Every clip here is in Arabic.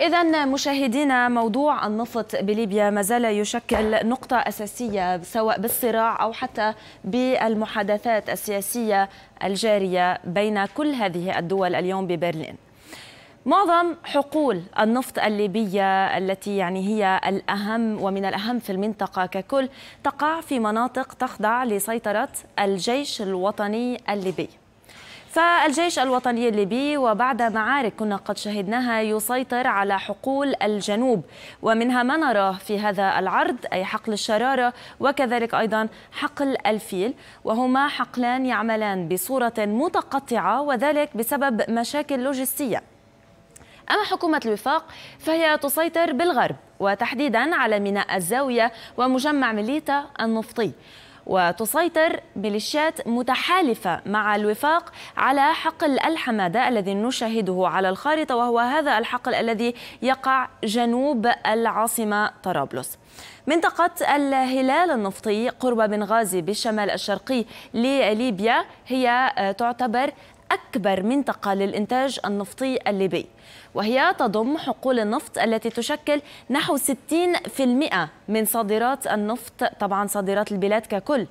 إذا مشاهدينا موضوع النفط بليبيا ما زال يشكل نقطة أساسية سواء بالصراع أو حتى بالمحادثات السياسية الجارية بين كل هذه الدول اليوم ببرلين. معظم حقول النفط الليبية التي يعني هي الأهم ومن الأهم في المنطقة ككل تقع في مناطق تخضع لسيطرة الجيش الوطني الليبي فالجيش الوطني الليبي وبعد معارك كنا قد شهدناها يسيطر على حقول الجنوب ومنها ما نراه في هذا العرض أي حقل الشرارة وكذلك أيضا حقل الفيل وهما حقلان يعملان بصورة متقطعة وذلك بسبب مشاكل لوجستية أما حكومة الوفاق فهي تسيطر بالغرب وتحديدا على ميناء الزاوية ومجمع مليتا النفطي وتسيطر ميليشيات متحالفة مع الوفاق على حقل الحمادة الذي نشاهده على الخارطة وهو هذا الحقل الذي يقع جنوب العاصمة طرابلس منطقة الهلال النفطي قرب بنغازي بالشمال الشرقي لليبيا هي تعتبر أكبر منطقة للإنتاج النفطي الليبي وهي تضم حقول النفط التي تشكل نحو 60% من صادرات النفط طبعا صادرات البلاد ككل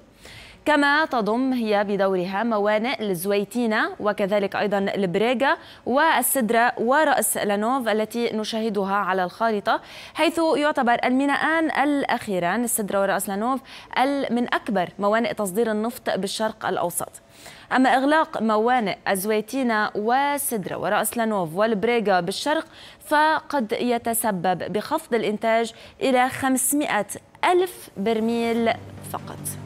كما تضم هي بدورها موانئ الزويتينا وكذلك أيضا البريغا والسدرة ورأس لانوف التي نشاهدها على الخارطة حيث يعتبر الميناءان الأخيران السدرة ورأس لانوف من أكبر موانئ تصدير النفط بالشرق الأوسط أما إغلاق موانئ أزويتينا وسدرة ورأس لانوف والبريغا بالشرق فقد يتسبب بخفض الإنتاج إلى 500 ألف برميل فقط